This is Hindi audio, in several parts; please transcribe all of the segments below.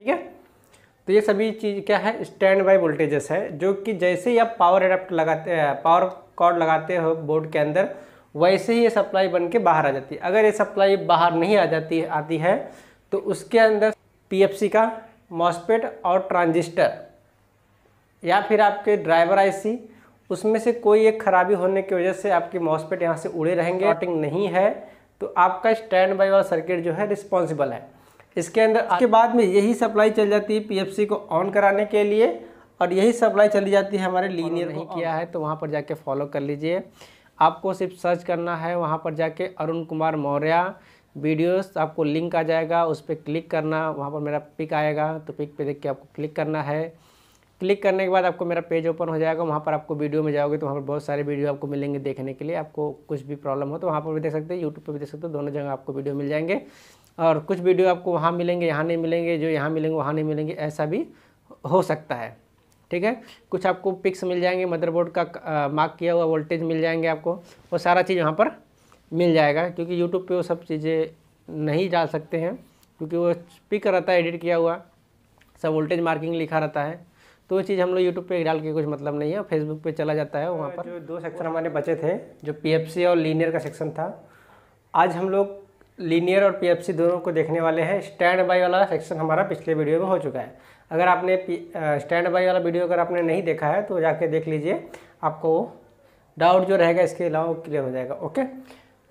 ठीक है तो ये सभी चीज़ क्या है स्टैंड बाई वोल्टेजेस है जो कि जैसे ही आप पावर एडाप्ट लगाते हैं पावर कॉर्ड लगाते हो बोर्ड के अंदर वैसे ही ये सप्लाई बन के बाहर आ जाती है अगर ये सप्लाई बाहर नहीं आ जाती आती है तो उसके अंदर पीएफसी का मॉसपेट और ट्रांजिस्टर या फिर आपके ड्राइवर आईसी उसमें से कोई एक खराबी होने की वजह से आपकी मॉसपेट यहाँ से उड़े रहेंगे नहीं है तो आपका स्टैंड बाई वाला सर्किट जो है रिस्पॉन्सिबल है इसके अंदर आपके बाद में यही सप्लाई चल जाती है पीएफसी को ऑन कराने के लिए और यही सप्लाई चली जाती है हमारे लीनियर नहीं किया है तो वहाँ पर जाके फॉलो कर लीजिए आपको सिर्फ सर्च करना है वहाँ पर जाके अरुण कुमार मौर्य वीडियोस आपको लिंक आ जाएगा उस पर क्लिक करना वहाँ पर मेरा पिक आएगा तो पिक पे देख के आपको क्लिक करना है क्लिक करने के बाद आपको मेरा पेज ओपन हो जाएगा वहाँ पर आपको वीडियो में जाओगे तो वहाँ पर बहुत सारे वीडियो आपको मिलेंगे देखने के लिए आपको कुछ भी प्रॉब्लम हो तो वहाँ पर भी देख सकते हैं यूट्यूब पर भी देख सकते हो दोनों जगह आपको वीडियो मिल जाएंगे और कुछ वीडियो आपको वहाँ मिलेंगे यहाँ नहीं मिलेंगे जो यहाँ मिलेंगे वहाँ नहीं मिलेंगे ऐसा भी हो सकता है ठीक है कुछ आपको पिक्स मिल जाएंगे मदरबोर्ड का मार्क किया हुआ वोल्टेज मिल जाएंगे आपको वो सारा चीज़ वहाँ पर मिल जाएगा क्योंकि यूट्यूब पर वो सब चीज़ें नहीं डाल सकते हैं क्योंकि वो पिक रहता है एडिट किया हुआ सब वोल्टेज मार्किंग लिखा रहता है तो वो चीज़ हम लोग यूट्यूब पे डाल के कुछ मतलब नहीं है फेसबुक पे चला जाता है वहाँ तो पर जो दो सेक्शन हमारे बचे थे जो पीएफसी और लीनियर का सेक्शन था आज हम लोग लीनियर और पीएफसी दोनों को देखने वाले हैं स्टैंड बाई वाला सेक्शन हमारा पिछले वीडियो में हो चुका है अगर आपने स्टैंड बाई वाला वीडियो अगर आपने नहीं देखा है तो जाके देख लीजिए आपको डाउट जो रहेगा इसके अलावा क्लियर हो जाएगा ओके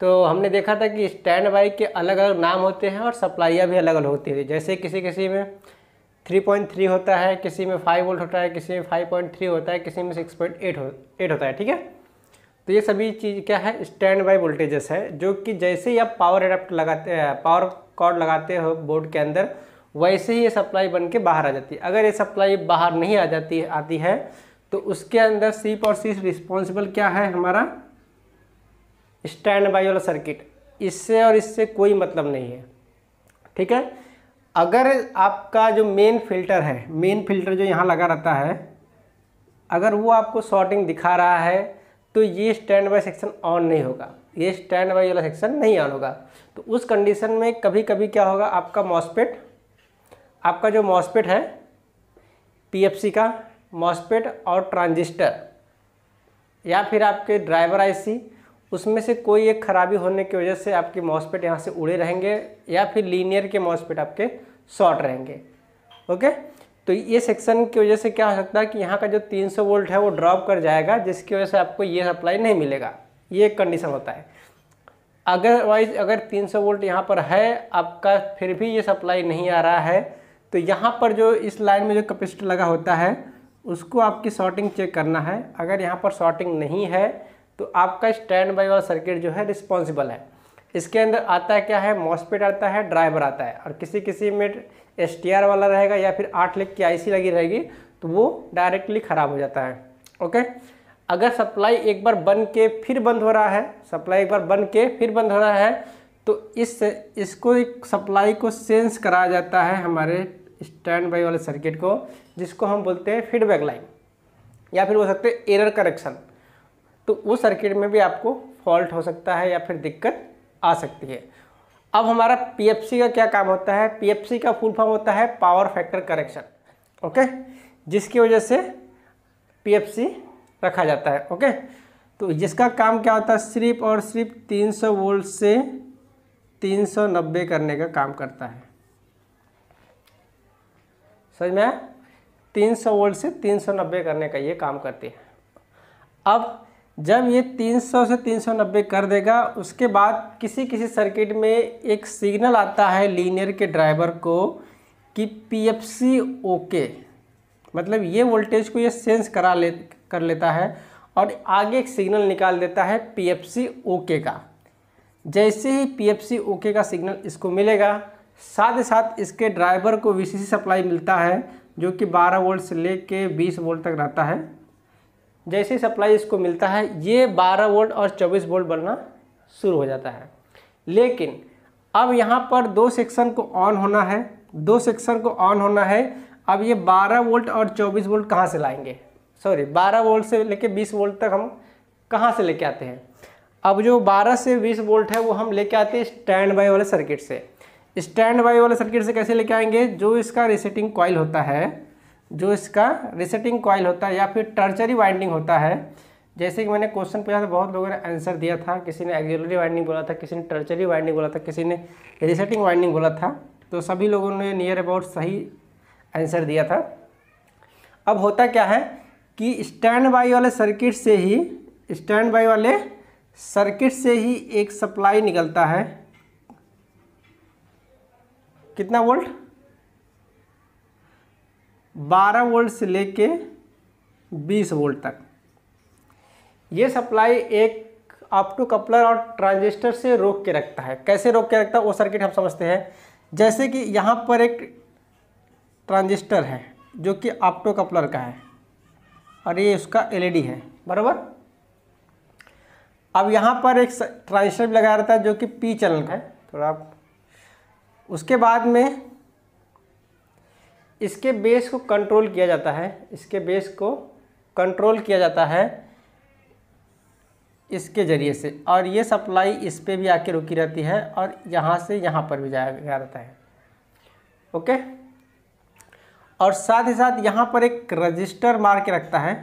तो हमने देखा था कि स्टैंड बाई के अलग अलग नाम होते हैं और सप्लाइयाँ भी अलग अलग होती है जैसे किसी किसी में 3.3 होता है किसी में 5 वोल्ट होता है किसी में 5.3 होता है किसी में 6.8 हो एट होता है ठीक है तो ये सभी चीज़ क्या है स्टैंड बाई वोल्टेजेस है जो कि जैसे ही आप पावर अडाप्ट लगाते पावर कॉर्ड लगाते हो बोर्ड के अंदर वैसे ही ये सप्लाई बन के बाहर आ जाती है अगर ये सप्लाई बाहर नहीं आ जाती आती है तो उसके अंदर सीप और सिर्फ रिस्पॉन्सिबल क्या है हमारा स्टैंड बाई वाला सर्किट इससे और इससे कोई मतलब नहीं है ठीक है अगर आपका जो मेन फिल्टर है मेन फिल्टर जो यहाँ लगा रहता है अगर वो आपको शॉर्टिंग दिखा रहा है तो ये स्टैंड बाय सेक्शन ऑन नहीं होगा ये स्टैंड बाई वाला सेक्शन नहीं ऑन होगा तो उस कंडीशन में कभी कभी क्या होगा आपका मॉसपेट आपका जो मॉसपेट है पीएफसी का मॉसपेट और ट्रांजिस्टर या फिर आपके ड्राइवर आईसी उसमें से कोई एक खराबी होने की वजह से आपके मॉसपेट यहाँ से उड़े रहेंगे या फिर लीनियर के मॉसपेट आपके शॉर्ट रहेंगे ओके तो ये सेक्शन की वजह से क्या हो सकता है कि यहाँ का जो 300 वोल्ट है वो ड्रॉप कर जाएगा जिसकी वजह से आपको ये सप्लाई नहीं मिलेगा ये एक कंडीशन होता है अदरवाइज अगर 300 वोल्ट यहाँ पर है आपका फिर भी ये सप्लाई नहीं आ रहा है तो यहाँ पर जो इस लाइन में जो कैपेसिटर लगा होता है उसको आपकी शॉर्टिंग चेक करना है अगर यहाँ पर शॉर्टिंग नहीं है तो आपका स्टैंड बाई वाला सर्किट जो है रिस्पॉन्सिबल है इसके अंदर आता है क्या है मॉसपेट आता है ड्राइवर आता है और किसी किसी में एस वाला रहेगा या फिर आठ लेख की आईसी लगी रहेगी तो वो डायरेक्टली ख़राब हो जाता है ओके अगर सप्लाई एक बार बन के फिर बंद हो रहा है सप्लाई एक बार बन के फिर बंद हो रहा है तो इस इसको एक सप्लाई को सेंस कराया जाता है हमारे स्टैंड बाई वाले सर्किट को जिसको हम बोलते हैं फीडबैक लाइन या फिर हो सकते हैं एरर करेक्शन तो वो सर्किट में भी आपको फॉल्ट हो सकता है या फिर दिक्कत आ सकती है अब हमारा पी का क्या काम होता है पी का फुल फॉर्म होता है पावर फैक्टर करेक्शन ओके जिसकी वजह से पी रखा जाता है ओके तो जिसका काम क्या होता है सिर्फ और सिर्फ 300 वोल्ट से 390 करने का काम करता है समझ में 300 वोल्ट से 390 करने का ये काम करती है अब जब ये 300 से 390 कर देगा उसके बाद किसी किसी सर्किट में एक सिग्नल आता है लीनियर के ड्राइवर को कि पी एफ सी ओके मतलब ये वोल्टेज को ये सेंस करा ले कर लेता है और आगे एक सिग्नल निकाल देता है पी एफ सी ओके का जैसे ही पी एफ सी ओके का सिग्नल इसको मिलेगा साथ ही साथ इसके ड्राइवर को वी सी सी सप्लाई मिलता है जो कि 12 वोल्ट से ले कर बीस वोल्ट तक रहता है जैसे ही सप्लाई इसको मिलता है ये 12 वोल्ट और 24 वोल्ट बनना शुरू हो जाता है लेकिन अब यहाँ पर दो सेक्शन को ऑन होना है दो सेक्शन को ऑन होना है अब ये 12 वोल्ट और 24 वोल्ट कहाँ से लाएंगे सॉरी 12 वोल्ट से लेके 20 वोल्ट तक हम कहाँ से लेके आते हैं अब जो 12 से 20 वोल्ट है वो हम लेके आते हैं स्टैंड बाई वाले सर्किट से स्टैंड बाई वाले सर्किट से कैसे लेके आएंगे जो इसका रिसेटिंग कॉयल होता है जो इसका रिसेटिंग कॉयल होता है या फिर टर्चरी वाइंडिंग होता है जैसे कि मैंने क्वेश्चन पूछा था बहुत लोगों ने आंसर दिया था किसी ने एग्जुलरी वाइंडिंग बोला था किसी ने टर्चरी वाइंडिंग बोला था किसी ने रिसेटिंग वाइंडिंग बोला था तो सभी लोगों ने नियर अबाउट सही आंसर दिया था अब होता क्या है कि स्टैंड बाई वाले सर्किट से ही स्टैंड बाई वाले सर्किट से ही एक सप्लाई निकलता है कितना वोल्ट 12 वोल्ट से लेके 20 वोल्ट तक ये सप्लाई एक आपटो कपलर और ट्रांजिस्टर से रोक के रखता है कैसे रोक के रखता है वो सर्किट हम समझते हैं जैसे कि यहाँ पर एक ट्रांजिस्टर है जो कि आपटो कपलर का है और ये उसका एलईडी है बराबर अब यहाँ पर एक ट्रांजिस्टर भी लगाया रहता है जो कि पी चैनल का है थोड़ा उसके बाद में इसके बेस को कंट्रोल किया जाता है इसके बेस को कंट्रोल किया जाता है इसके ज़रिए से और ये सप्लाई इस पर भी आके रुकी रहती है और यहाँ से यहाँ पर भी जाया गया रहता है ओके और साथ ही साथ यहाँ पर एक रजिस्टर मार के रखता है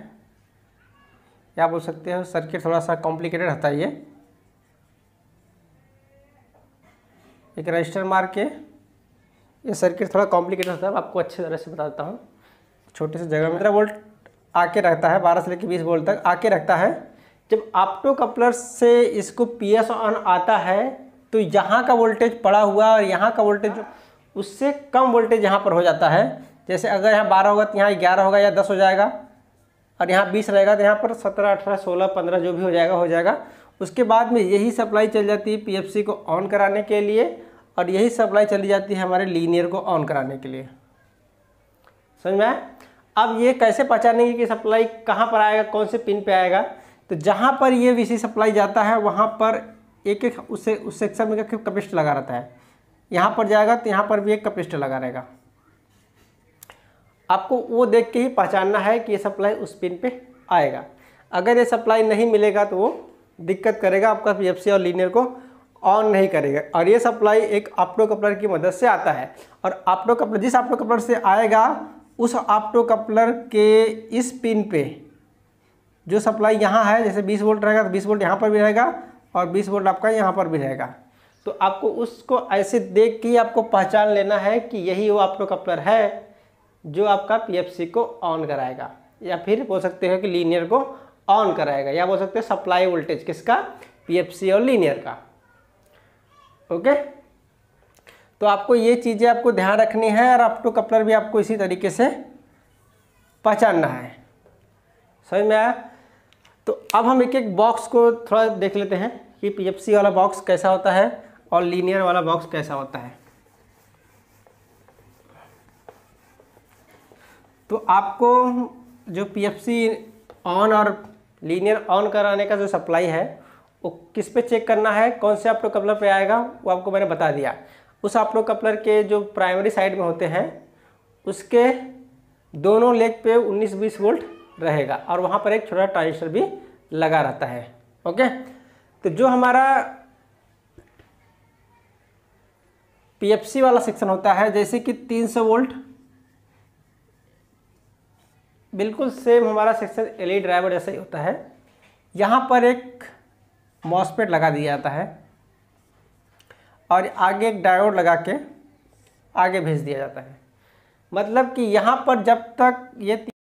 क्या बोल सकते हो सर्किट थोड़ा सा कॉम्प्लिकेटेड रहता है ये एक रजिस्टर मार के ये सर्किट थोड़ा कॉम्प्लिकेटेड होता है आपको अच्छी तरह से बता देता हूँ छोटी सी जगह में पंद्रह वोल्ट आके रखता है बारह से लेकर बीस वोल्ट तक आके रखता है जब आप्टो कपलर से इसको पी एस ऑन आता है तो यहाँ का वोल्टेज पड़ा हुआ और यहाँ का वोल्टेज उससे कम वोल्टेज यहाँ पर हो जाता है जैसे अगर यहाँ बारह होगा तो यहाँ ग्यारह होगा या दस हो जाएगा और यहाँ बीस रहेगा तो यहाँ पर सत्रह अठारह सोलह पंद्रह जो भी हो जाएगा हो जाएगा उसके बाद में यही सप्लाई चल जाती है सी को ऑन कराने के लिए और यही सप्लाई चली जाती है हमारे लीनियर को ऑन कराने के लिए समझ में अब ये कैसे पहचानेंगे कि सप्लाई कहाँ पर आएगा कौन से पिन पे आएगा तो जहाँ पर ये वीसी सप्लाई जाता है वहाँ पर एक एक उससे उस सेक्शन में कपिस्ट लगा रहता है यहाँ पर जाएगा तो यहाँ पर भी एक कपिस्ट लगा रहेगा आपको वो देख के ही पहचानना है कि ये सप्लाई उस पिन पे आएगा अगर ये सप्लाई नहीं मिलेगा तो वो दिक्कत करेगा आपका पी और लीनियर को ऑन नहीं करेगा और ये सप्लाई एक ऑप्टो कपलर की मदद से आता है और ऑप्टो कपलर जिस ऑप्टो कपलर से आएगा उस ऑप्टो कपलर के इस पिन पे जो सप्लाई यहाँ है जैसे 20 वोल्ट रहेगा तो 20 वोल्ट यहाँ पर भी रहेगा और 20 वोल्ट आपका यहाँ पर भी रहेगा तो आपको उसको ऐसे देख के आपको पहचान लेना है कि यही वो ऑप्टो कपलर है जो आपका पी को ऑन कराएगा या फिर बोल सकते हो कि लीनियर को ऑन कराएगा या बोल सकते हो सप्लाई वोल्टेज किसका पी और लीनियर का ओके तो आपको ये चीज़ें आपको ध्यान रखनी है और ऑप्टो कपलर भी आपको इसी तरीके से पहचानना है समझ में आया तो अब हम एक एक बॉक्स को थोड़ा देख लेते हैं कि पीएफसी वाला बॉक्स कैसा होता है और लीनियर वाला बॉक्स कैसा होता है तो आपको जो पीएफसी ऑन और लीनियर ऑन कराने का जो सप्लाई है वो किस पे चेक करना है कौन से आपको कपलर पे आएगा वो आपको मैंने बता दिया उस आपको कपलर के जो प्राइमरी साइड में होते हैं उसके दोनों लेग पे 19-20 वोल्ट रहेगा और वहाँ पर एक छोटा ट्रांजिस्टर भी लगा रहता है ओके तो जो हमारा पीएफसी वाला सेक्शन होता है जैसे कि 300 वोल्ट बिल्कुल सेम हमारा सेक्शन एलई ड्राइवर जैसा ही होता है यहाँ पर एक मॉसपेट लगा दिया जाता है और आगे एक डायोड लगा के आगे भेज दिया जाता है मतलब कि यहाँ पर जब तक ये